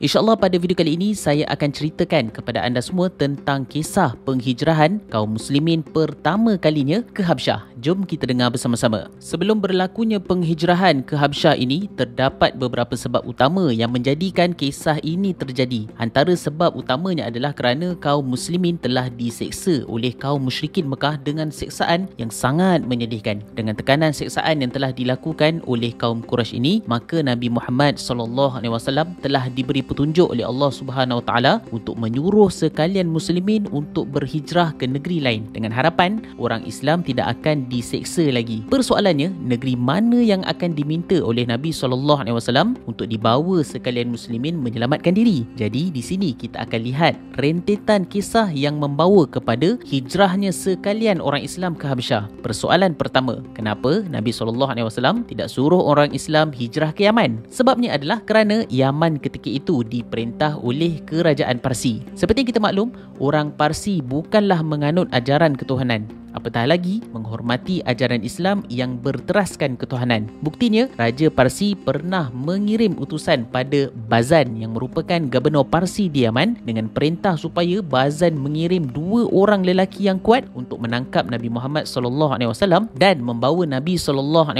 InsyaAllah pada video kali ini saya akan ceritakan kepada anda semua tentang kisah penghijrahan kaum muslimin pertama kalinya ke Habsyah Jom kita dengar bersama-sama. Sebelum berlakunya penghijrahan ke Habsyah ini, terdapat beberapa sebab utama yang menjadikan kisah ini terjadi. Antara sebab utamanya adalah kerana kaum muslimin telah diseksa oleh kaum musyrikin Mekah dengan seksaan yang sangat menyedihkan. Dengan tekanan seksaan yang telah dilakukan oleh kaum Quraisy ini, maka Nabi Muhammad SAW telah diberi petunjuk oleh Allah Subhanahu wa taala untuk menyuruh sekalian muslimin untuk berhijrah ke negeri lain dengan harapan orang Islam tidak akan diseksa lagi. Persoalannya, negeri mana yang akan diminta oleh Nabi saw untuk dibawa sekalian muslimin menyelamatkan diri? Jadi, di sini kita akan lihat rentetan kisah yang membawa kepada hijrahnya sekalian orang Islam ke Habsyah. Persoalan pertama, kenapa Nabi saw tidak suruh orang Islam hijrah ke Yaman? Sebabnya adalah kerana Yaman ketika itu diperintah oleh kerajaan Parsi. Seperti kita maklum, orang Parsi bukanlah menganut ajaran ketuhanan. Apatah lagi menghormati ajaran Islam yang berteraskan ketuhanan. Buktinya, Raja Parsi pernah mengirim utusan pada Bazan yang merupakan gubernur Parsi di Yaman dengan perintah supaya Bazan mengirim dua orang lelaki yang kuat untuk menangkap Nabi Muhammad SAW dan membawa Nabi SAW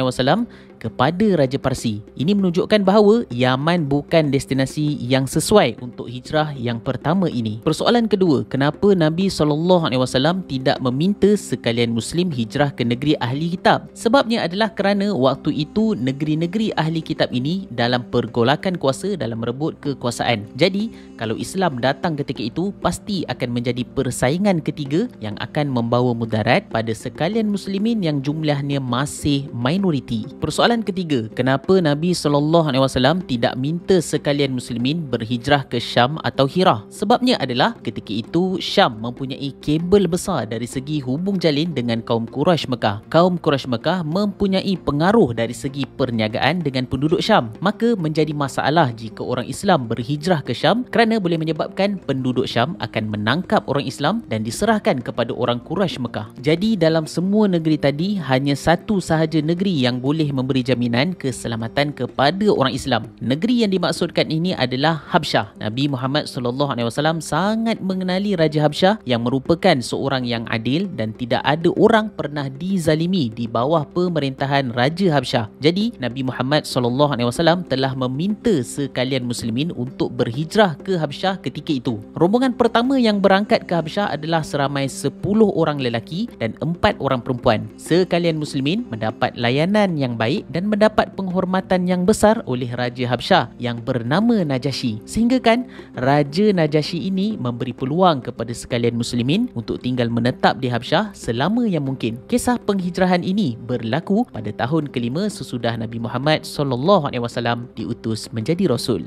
kepada Raja Parsi. Ini menunjukkan bahawa Yaman bukan destinasi yang sesuai untuk hijrah yang pertama ini. Persoalan kedua, kenapa Nabi SAW tidak meminta sekalian Muslim hijrah ke negeri Ahli Kitab? Sebabnya adalah kerana waktu itu negeri-negeri Ahli Kitab ini dalam pergolakan kuasa dalam merebut kekuasaan. Jadi, kalau Islam datang ketika itu, pasti akan menjadi persaingan ketiga yang akan membawa mudarat pada sekalian Muslimin yang jumlahnya masih minoriti. Persoalan Soalan ketiga, kenapa Nabi saw tidak minta sekalian muslimin berhijrah ke Syam atau Hira? Sebabnya adalah ketika itu Syam mempunyai kabel besar dari segi hubung jalin dengan kaum Quraisy Mekah. Kaum Quraisy Mekah mempunyai pengaruh dari segi perniagaan dengan penduduk Syam. Maka menjadi masalah jika orang Islam berhijrah ke Syam kerana boleh menyebabkan penduduk Syam akan menangkap orang Islam dan diserahkan kepada orang Quraisy Mekah. Jadi dalam semua negeri tadi hanya satu sahaja negeri yang boleh memberi memberi jaminan keselamatan kepada orang Islam. Negeri yang dimaksudkan ini adalah Habsyah. Nabi Muhammad SAW sangat mengenali Raja Habsyah yang merupakan seorang yang adil dan tidak ada orang pernah dizalimi di bawah pemerintahan Raja Habsyah. Jadi Nabi Muhammad SAW telah meminta sekalian muslimin untuk berhijrah ke Habsyah ketika itu. Rombongan pertama yang berangkat ke Habsyah adalah seramai 10 orang lelaki dan 4 orang perempuan. Sekalian muslimin mendapat layanan yang baik dan mendapat penghormatan yang besar oleh Raja Habsyah yang bernama Najashi sehingga kan Raja Najashi ini memberi peluang kepada sekalian muslimin untuk tinggal menetap di Habsyah selama yang mungkin. Kisah penghijrahan ini berlaku pada tahun kelima sesudah Nabi Muhammad sallallahu alaihi wasallam diutus menjadi rasul.